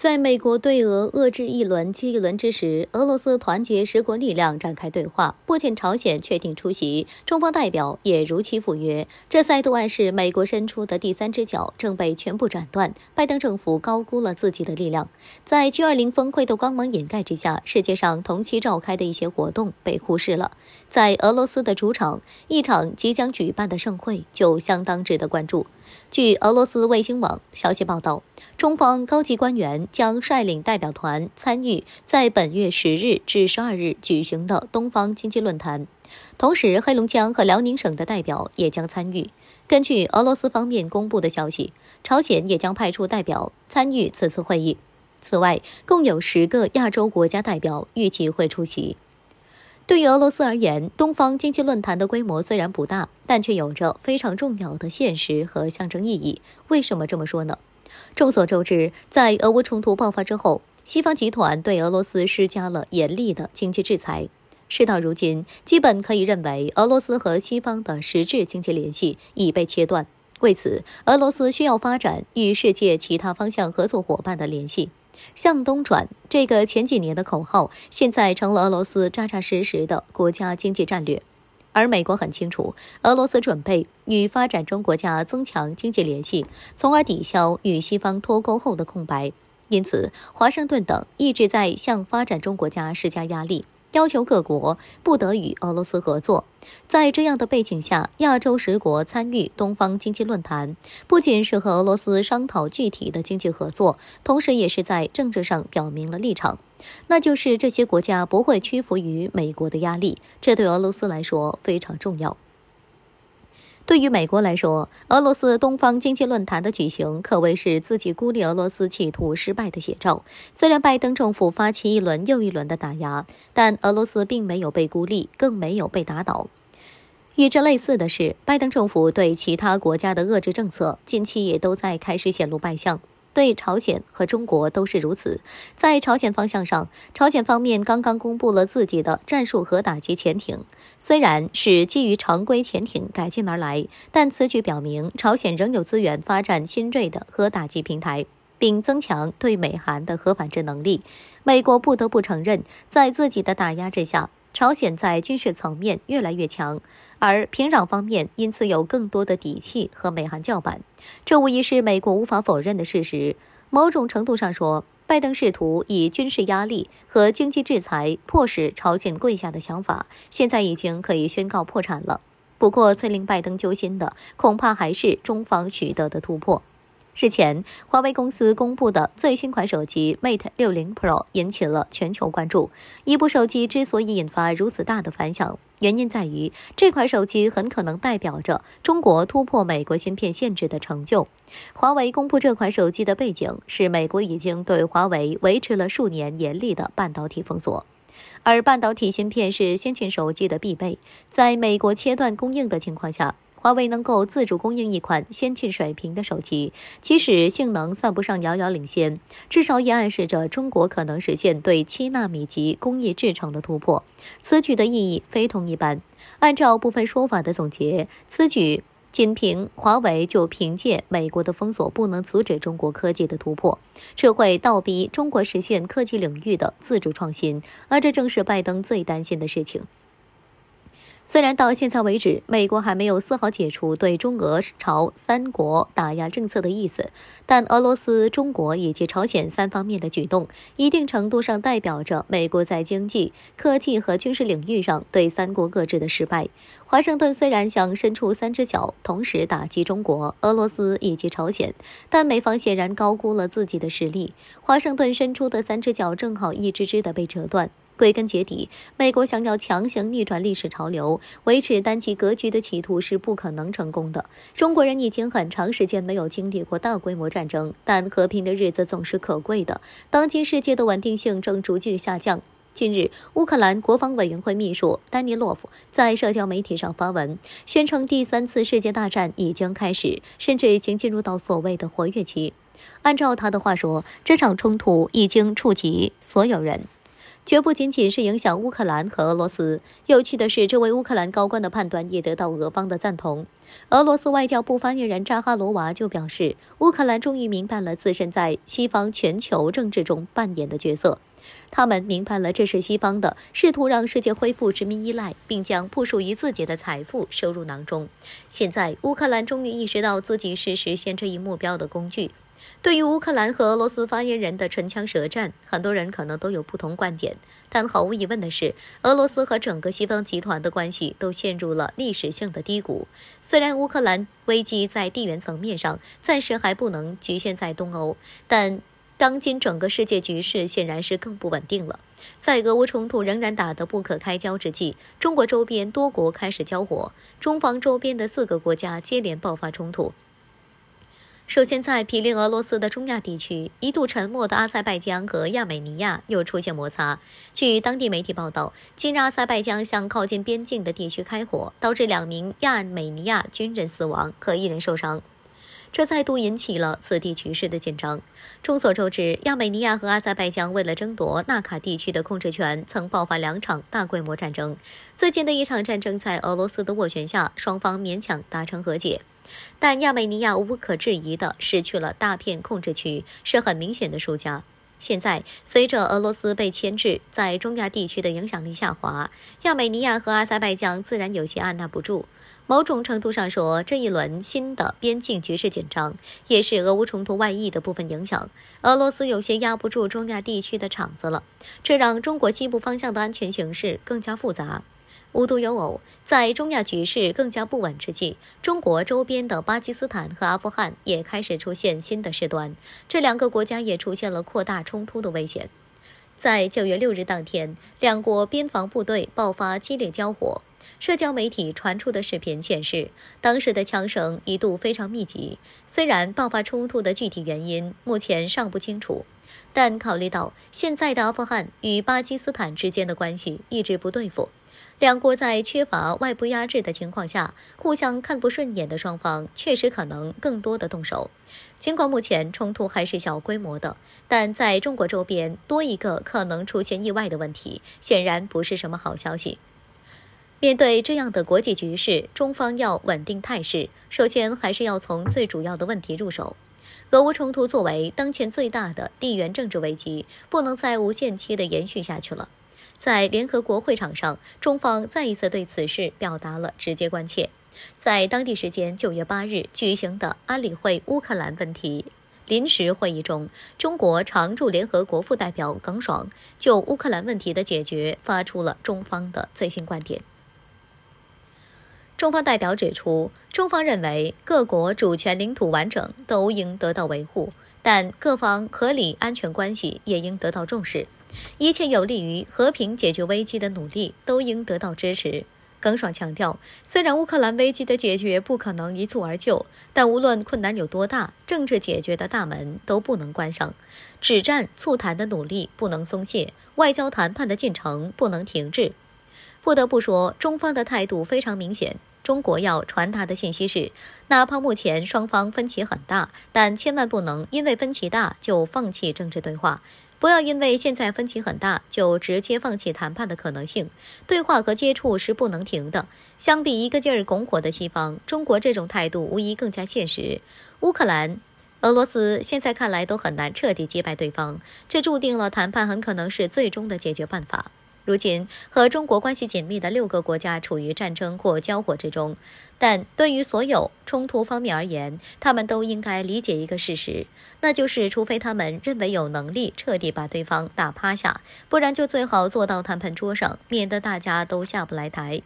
在美国对俄遏制一轮接一轮之时，俄罗斯团结十国力量展开对话。不仅朝鲜确定出席，中方代表也如期赴约。这再度暗示，美国伸出的第三只脚正被全部斩断。拜登政府高估了自己的力量，在 G20 峰会的光芒掩盖之下，世界上同期召开的一些活动被忽视了。在俄罗斯的主场，一场即将举办的盛会就相当值得关注。据俄罗斯卫星网消息报道，中方高级官员将率领代表团参与在本月十日至十二日举行的东方经济论坛，同时黑龙江和辽宁省的代表也将参与。根据俄罗斯方面公布的消息，朝鲜也将派出代表参与此次会议。此外，共有十个亚洲国家代表预计会出席。对于俄罗斯而言，东方经济论坛的规模虽然不大，但却有着非常重要的现实和象征意义。为什么这么说呢？众所周知，在俄乌冲突爆发之后，西方集团对俄罗斯施加了严厉的经济制裁。事到如今，基本可以认为俄罗斯和西方的实质经济联系已被切断。为此，俄罗斯需要发展与世界其他方向合作伙伴的联系。向东转这个前几年的口号，现在成了俄罗斯扎扎实实的国家经济战略。而美国很清楚，俄罗斯准备与发展中国家增强经济联系，从而抵消与西方脱钩后的空白。因此，华盛顿等一直在向发展中国家施加压力。要求各国不得与俄罗斯合作。在这样的背景下，亚洲十国参与东方经济论坛，不仅是和俄罗斯商讨具体的经济合作，同时也是在政治上表明了立场，那就是这些国家不会屈服于美国的压力。这对俄罗斯来说非常重要。对于美国来说，俄罗斯东方经济论坛的举行可谓是自己孤立俄罗斯、企图失败的写照。虽然拜登政府发起一轮又一轮的打压，但俄罗斯并没有被孤立，更没有被打倒。与之类似的是，拜登政府对其他国家的遏制政策，近期也都在开始显露败相。对朝鲜和中国都是如此。在朝鲜方向上，朝鲜方面刚刚公布了自己的战术核打击潜艇，虽然是基于常规潜艇改进而来，但此举表明朝鲜仍有资源发展新锐的核打击平台，并增强对美韩的核反制能力。美国不得不承认，在自己的打压之下。朝鲜在军事层面越来越强，而平壤方面因此有更多的底气和美韩叫板，这无疑是美国无法否认的事实。某种程度上说，拜登试图以军事压力和经济制裁迫使朝鲜跪下的想法，现在已经可以宣告破产了。不过，最令拜登揪心的，恐怕还是中方取得的突破。日前，华为公司公布的最新款手机 Mate 六零 Pro 引起了全球关注。一部手机之所以引发如此大的反响，原因在于这款手机很可能代表着中国突破美国芯片限制的成就。华为公布这款手机的背景是，美国已经对华为维持了数年严厉的半导体封锁，而半导体芯片是先进手机的必备。在美国切断供应的情况下。华为能够自主供应一款先进水平的手机，即使性能算不上遥遥领先，至少也暗示着中国可能实现对七纳米级工艺制程的突破。此举的意义非同一般。按照部分说法的总结，此举仅凭华为就凭借美国的封锁不能阻止中国科技的突破，这会倒逼中国实现科技领域的自主创新，而这正是拜登最担心的事情。虽然到现在为止，美国还没有丝毫解除对中俄朝三国打压政策的意思，但俄罗斯、中国以及朝鲜三方面的举动，一定程度上代表着美国在经济、科技和军事领域上对三国遏制的失败。华盛顿虽然想伸出三只脚，同时打击中国、俄罗斯以及朝鲜，但美方显然高估了自己的实力。华盛顿伸出的三只脚，正好一只只的被折断。归根结底，美国想要强行逆转历史潮流、维持单极格局的企图是不可能成功的。中国人已经很长时间没有经历过大规模战争，但和平的日子总是可贵的。当今世界的稳定性正逐渐下降。近日，乌克兰国防委员会秘书丹尼洛夫在社交媒体上发文，宣称第三次世界大战已经开始，甚至已经进入到所谓的活跃期。按照他的话说，这场冲突已经触及所有人。绝不仅仅是影响乌克兰和俄罗斯。有趣的是，这位乌克兰高官的判断也得到俄方的赞同。俄罗斯外交部发言人扎哈罗娃就表示：“乌克兰终于明白了自身在西方全球政治中扮演的角色。他们明白了，这是西方的试图让世界恢复殖民依赖，并将不属于自己的财富收入囊中。现在，乌克兰终于意识到自己是实现这一目标的工具。”对于乌克兰和俄罗斯发言人的唇枪舌战，很多人可能都有不同观点，但毫无疑问的是，俄罗斯和整个西方集团的关系都陷入了历史性的低谷。虽然乌克兰危机在地缘层面上暂时还不能局限在东欧，但当今整个世界局势显然是更不稳定了。在俄乌冲突仍然打得不可开交之际，中国周边多国开始交火，中方周边的四个国家接连爆发冲突。首先，在毗邻俄罗斯的中亚地区，一度沉默的阿塞拜疆和亚美尼亚又出现摩擦。据当地媒体报道，近日阿塞拜疆向靠近边境的地区开火，导致两名亚美尼亚军人死亡，可一人受伤，这再度引起了此地局势的紧张。众所周知，亚美尼亚和阿塞拜疆为了争夺纳卡地区的控制权，曾爆发两场大规模战争。最近的一场战争在俄罗斯的斡旋下，双方勉强达成和解。但亚美尼亚无可置疑的失去了大片控制区是很明显的输家。现在随着俄罗斯被牵制，在中亚地区的影响力下滑，亚美尼亚和阿塞拜疆自然有些按捺不住。某种程度上说，这一轮新的边境局势紧张，也是俄乌冲突外溢的部分影响。俄罗斯有些压不住中亚地区的场子了，这让中国西部方向的安全形势更加复杂。无独有偶，在中亚局势更加不稳之际，中国周边的巴基斯坦和阿富汗也开始出现新的事端。这两个国家也出现了扩大冲突的危险。在9月6日当天，两国边防部队爆发激烈交火。社交媒体传出的视频显示，当时的枪声一度非常密集。虽然爆发冲突的具体原因目前尚不清楚，但考虑到现在的阿富汗与巴基斯坦之间的关系一直不对付。两国在缺乏外部压制的情况下，互相看不顺眼的双方确实可能更多的动手。尽管目前冲突还是小规模的，但在中国周边多一个可能出现意外的问题，显然不是什么好消息。面对这样的国际局势，中方要稳定态势，首先还是要从最主要的问题入手。俄乌冲突作为当前最大的地缘政治危机，不能再无限期的延续下去了。在联合国会场上，中方再一次对此事表达了直接关切。在当地时间九月八日举行的安理会乌克兰问题临时会议中，中国常驻联合国副代表耿爽就乌克兰问题的解决发出了中方的最新观点。中方代表指出，中方认为各国主权领土完整都应得到维护，但各方合理安全关系也应得到重视。一切有利于和平解决危机的努力都应得到支持。耿爽强调，虽然乌克兰危机的解决不可能一蹴而就，但无论困难有多大，政治解决的大门都不能关上，止战促谈的努力不能松懈，外交谈判的进程不能停滞。不得不说，中方的态度非常明显。中国要传达的信息是，哪怕目前双方分歧很大，但千万不能因为分歧大就放弃政治对话。不要因为现在分歧很大就直接放弃谈判的可能性，对话和接触是不能停的。相比一个劲儿拱火的西方，中国这种态度无疑更加现实。乌克兰、俄罗斯现在看来都很难彻底击败对方，这注定了谈判很可能是最终的解决办法。如今和中国关系紧密的六个国家处于战争或交火之中，但对于所有冲突方面而言，他们都应该理解一个事实，那就是除非他们认为有能力彻底把对方打趴下，不然就最好坐到谈判桌上，免得大家都下不来台。